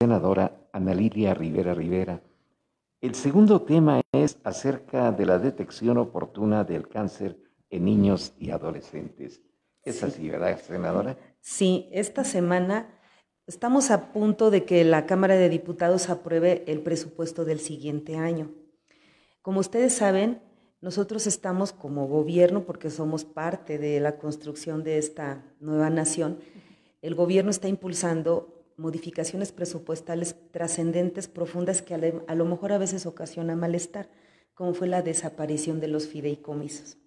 senadora Ana Lidia Rivera Rivera. El segundo tema es acerca de la detección oportuna del cáncer en niños y adolescentes. Es así, ¿verdad, senadora? Sí, esta semana estamos a punto de que la Cámara de Diputados apruebe el presupuesto del siguiente año. Como ustedes saben, nosotros estamos como gobierno, porque somos parte de la construcción de esta nueva nación, el gobierno está impulsando modificaciones presupuestales trascendentes, profundas, que a, lo mejor a veces ocasiona malestar, como fue la desaparición de los fideicomisos.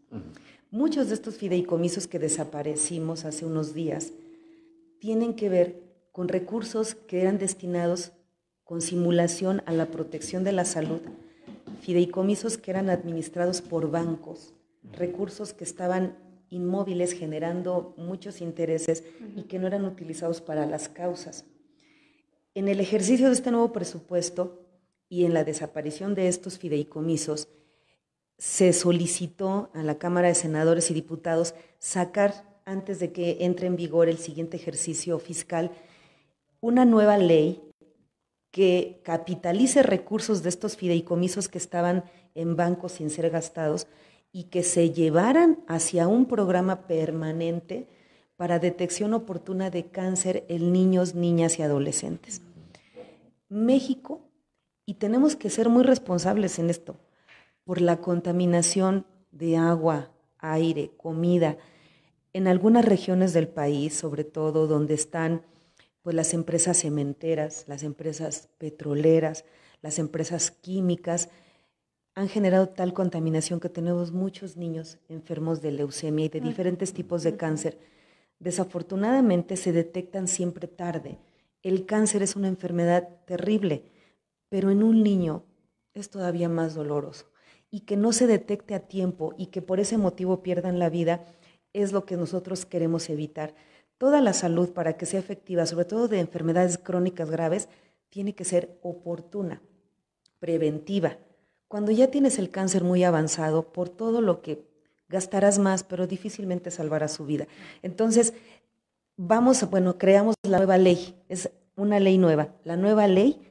Muchos de estos fideicomisos que desaparecimos hace unos días tienen que ver con recursos que eran destinados con simulación a la protección de la salud, fideicomisos que eran administrados por bancos, recursos que estaban inmóviles generando muchos intereses y que no eran utilizados para las causas. En el ejercicio de este nuevo presupuesto y en la desaparición de estos fideicomisos, se solicitó a la Cámara de Senadores y Diputados sacar, antes de que entre en vigor el siguiente ejercicio fiscal, una nueva ley que capitalice recursos de estos fideicomisos que estaban en bancos sin ser gastados y que se llevaran hacia un programa permanente para detección oportuna de cáncer en niños, niñas y adolescentes. México, y tenemos que ser muy responsables en esto, por la contaminación de agua, aire, comida. En algunas regiones del país, sobre todo donde están pues, las empresas cementeras, las empresas petroleras, las empresas químicas, han generado tal contaminación que tenemos muchos niños enfermos de leucemia y de diferentes tipos de cáncer Desafortunadamente se detectan siempre tarde. El cáncer es una enfermedad terrible, pero en un niño es todavía más doloroso. Y que no se detecte a tiempo y que por ese motivo pierdan la vida es lo que nosotros queremos evitar. Toda la salud para que sea efectiva, sobre todo de enfermedades crónicas graves, tiene que ser oportuna, preventiva. Cuando ya tienes el cáncer muy avanzado, por todo lo que gastarás más, pero difícilmente salvarás su vida. Entonces, vamos, bueno, creamos la nueva ley, es una ley nueva, la nueva ley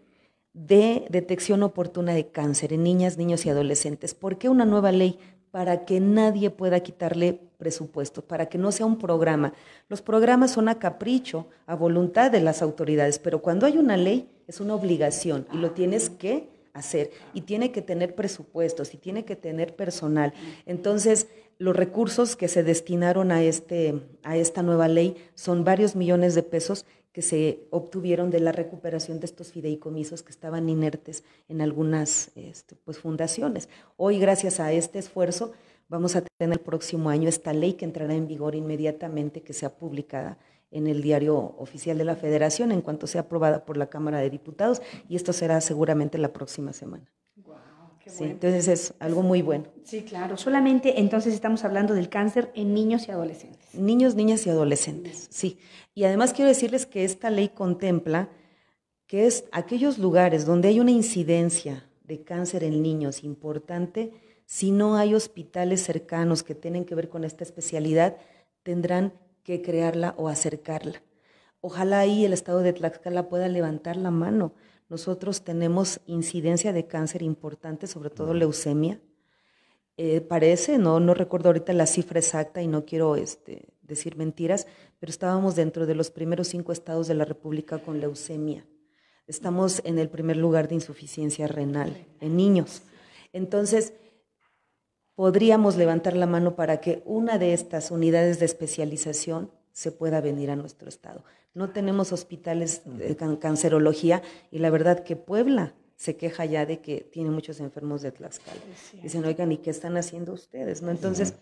de detección oportuna de cáncer en niñas, niños y adolescentes. ¿Por qué una nueva ley? Para que nadie pueda quitarle presupuesto, para que no sea un programa. Los programas son a capricho, a voluntad de las autoridades, pero cuando hay una ley es una obligación y lo tienes que hacer y tiene que tener presupuestos y tiene que tener personal. Entonces, los recursos que se destinaron a, este, a esta nueva ley son varios millones de pesos que se obtuvieron de la recuperación de estos fideicomisos que estaban inertes en algunas este, pues, fundaciones. Hoy, gracias a este esfuerzo, vamos a tener el próximo año esta ley que entrará en vigor inmediatamente que sea publicada en el diario oficial de la Federación en cuanto sea aprobada por la Cámara de Diputados y esto será seguramente la próxima semana. sí, entonces es algo muy bueno. Sí, claro. Solamente entonces estamos hablando del cáncer en niños y adolescentes. Niños, niñas y adolescentes, sí. Y además quiero decirles que esta ley contempla que es aquellos lugares donde hay una incidencia de cáncer en niños importante, si no hay hospitales cercanos que tienen que ver con esta especialidad, tendrán que crearla o acercarla. Ojalá ahí el Estado de Tlaxcala pueda levantar la mano. Nosotros tenemos incidencia de cáncer importante, sobre todo leucemia. Eh, parece, no, no recuerdo ahorita la cifra exacta y no quiero este, decir mentiras, pero estábamos dentro de los primeros cinco estados de la República con leucemia. Estamos en el primer lugar de insuficiencia renal en niños. Entonces, podríamos levantar la mano para que una de estas unidades de especialización se pueda venir a nuestro estado. No tenemos hospitales de eh, cancerología y la verdad que Puebla se queja ya de que tiene muchos enfermos de Tlaxcala. Dicen, oigan, ¿y qué están haciendo ustedes? ¿No? Entonces,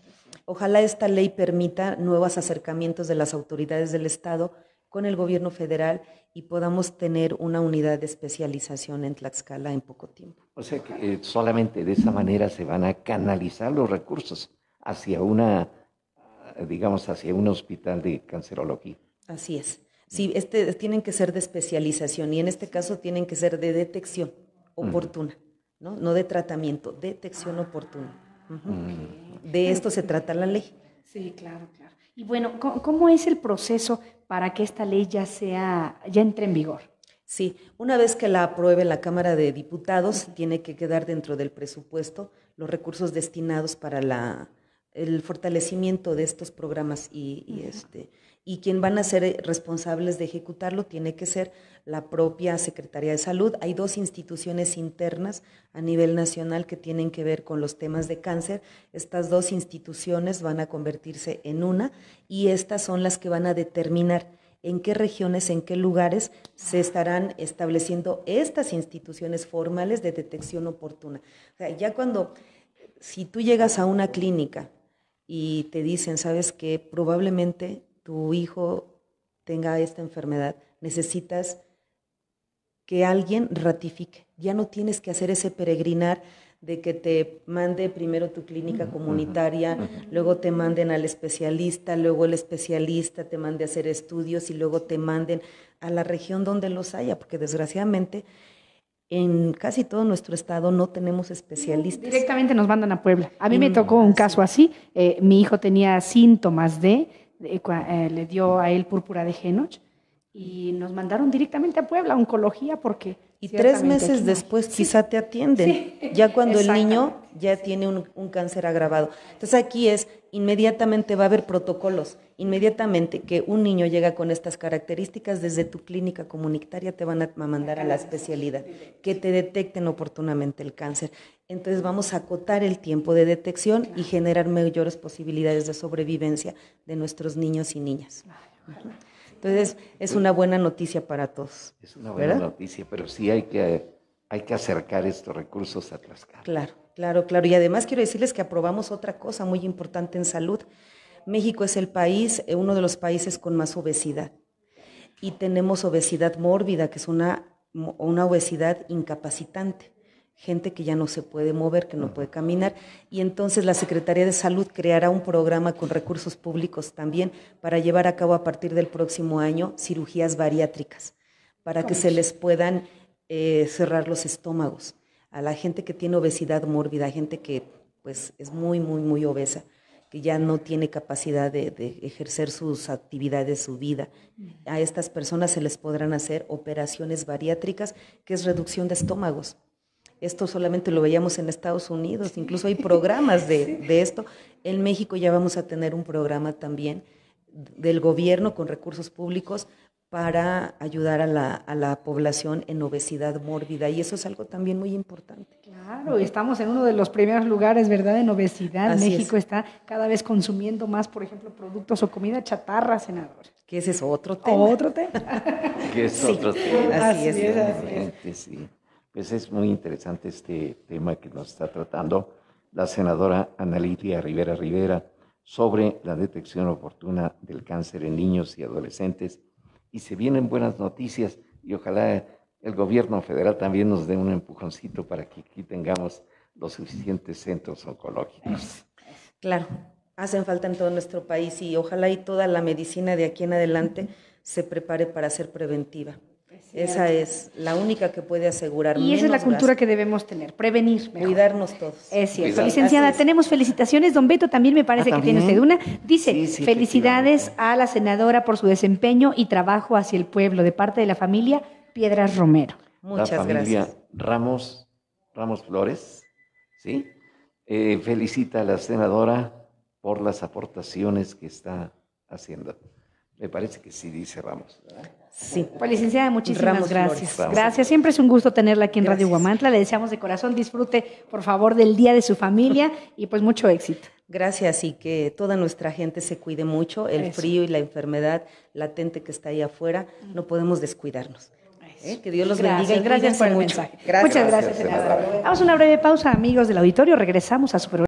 ojalá esta ley permita nuevos acercamientos de las autoridades del Estado con el gobierno federal y podamos tener una unidad de especialización en Tlaxcala en poco tiempo. O sea que eh, solamente de esa manera se van a canalizar los recursos hacia una, ah, digamos, hacia un hospital de cancerología. Así es. Sí, este, tienen que ser de especialización y en este caso tienen que ser de detección oportuna, ¿no? No de tratamiento, detección ah. oportuna. Mm. De esto se trata la ley. Sí, claro, claro. Y bueno, cómo es el proceso para que esta ley ya sea, ya entre en vigor. Sí, una vez que la apruebe la Cámara de Diputados, tiene que quedar dentro del presupuesto los recursos destinados para la, el fortalecimiento de estos programas y, este, y quien van a ser eh, responsables de ejecutarlo tiene que ser la propia Secretaría de Salud. Hay dos instituciones internas a nivel nacional que tienen que ver con los temas de cáncer. Estas dos instituciones van a convertirse en una y estas son las que van a determinar en qué regiones, en qué lugares se estarán estableciendo estas instituciones formales de detección oportuna. ya cuando, si tú llegas a una clínica y te dicen, sabes que probablemente tu hijo tenga esta enfermedad, necesitas que alguien ratifique. Ya no tienes que hacer ese peregrinar de que te mande primero tu clínica comunitaria, luego te manden al especialista, luego el especialista te mande a hacer estudios y luego te manden a la región donde los haya, porque desgraciadamente en casi todo nuestro estado no tenemos especialistas. Directamente nos mandan a Puebla. A mí me mm. tocó un caso así, eh, mi hijo tenía síntomas de, eh, le dio a él púrpura de Genoch, y nos mandaron directamente a Puebla, oncología, porque... Y tres meses después quizá te atienden, ya cuando el niño ya tiene un, cáncer agravado. Entonces aquí es, inmediatamente va a haber protocolos, inmediatamente que un niño llega con estas características, desde tu clínica comunitaria te van a mandar a la especialidad, que te detecten oportunamente el cáncer. Entonces vamos a acotar el tiempo de detección y generar mayores posibilidades de sobrevivencia de nuestros niños y niñas. Entonces, es una buena noticia para todos. Es una buena noticia, pero sí hay que, hay que acercar estos recursos a Tlaxcala. Claro, claro, claro. Y además quiero decirles que aprobamos otra cosa muy importante en salud. México es el país, eh, uno de los países con más obesidad. Y tenemos obesidad mórbida, que es una, una obesidad incapacitante gente que ya no se puede mover, que no puede caminar. Y entonces la Secretaría de Salud creará un programa con recursos públicos también para llevar a cabo a partir del próximo año cirugías bariátricas, para que se les puedan eh, cerrar los estómagos a la gente que tiene obesidad mórbida, gente que pues es muy, muy, muy obesa, que ya no tiene capacidad de, de ejercer sus actividades, su vida. A estas personas se les podrán hacer operaciones bariátricas, que es reducción de estómagos esto solamente lo veíamos en Estados Unidos, incluso hay programas de, esto. En México ya vamos a tener un programa también del gobierno con recursos públicos para ayudar a la, población en obesidad mórbida. Y eso es algo también muy importante. Claro, y estamos en uno de los primeros lugares, ¿verdad?, en obesidad. México está cada vez consumiendo más, por ejemplo, productos o comida chatarra, senador. Que ese es otro ah, tema. Otro tema. que es otro tema. Así, es. sí. Pues es muy interesante este tema que nos está tratando la senadora Ana Rivera Rivera sobre la detección oportuna del cáncer en niños y adolescentes. Y se vienen buenas noticias y ojalá el gobierno federal también nos dé un empujoncito para que aquí tengamos los suficientes centros oncológicos. Claro, hacen falta en todo nuestro país y ojalá y toda la medicina de aquí en adelante se prepare para ser preventiva. Esa es la única que puede asegurar. Y esa es la cultura que debemos tener, prevenir. Cuidarnos todos. Es cierto. Licenciada, tenemos felicitaciones. Don Beto también me parece ah, que tiene usted una. Dice, felicidades a la senadora por su desempeño y trabajo hacia el pueblo de parte de la familia Piedras Romero. Muchas gracias. Ramos, Ramos Flores, ¿sí? Eh, felicita a la senadora por las aportaciones que está haciendo. Me parece que sí dice Ramos. ¿verdad? Sí. Pues licenciada, muchísimas gracias. Gracias, siempre es un gusto tenerla aquí en Radio Guamantla. Le deseamos de corazón disfrute, por favor, del día de su familia y pues mucho éxito. Gracias y que toda nuestra gente se cuide mucho. El frío y la enfermedad latente que está ahí afuera, mm. no podemos descuidarnos. ¿eh? Que Dios los bendiga. Y gracias por el mensaje. Muchas gracias. gracias. Vamos a una breve pausa, amigos del auditorio. Regresamos a su programa.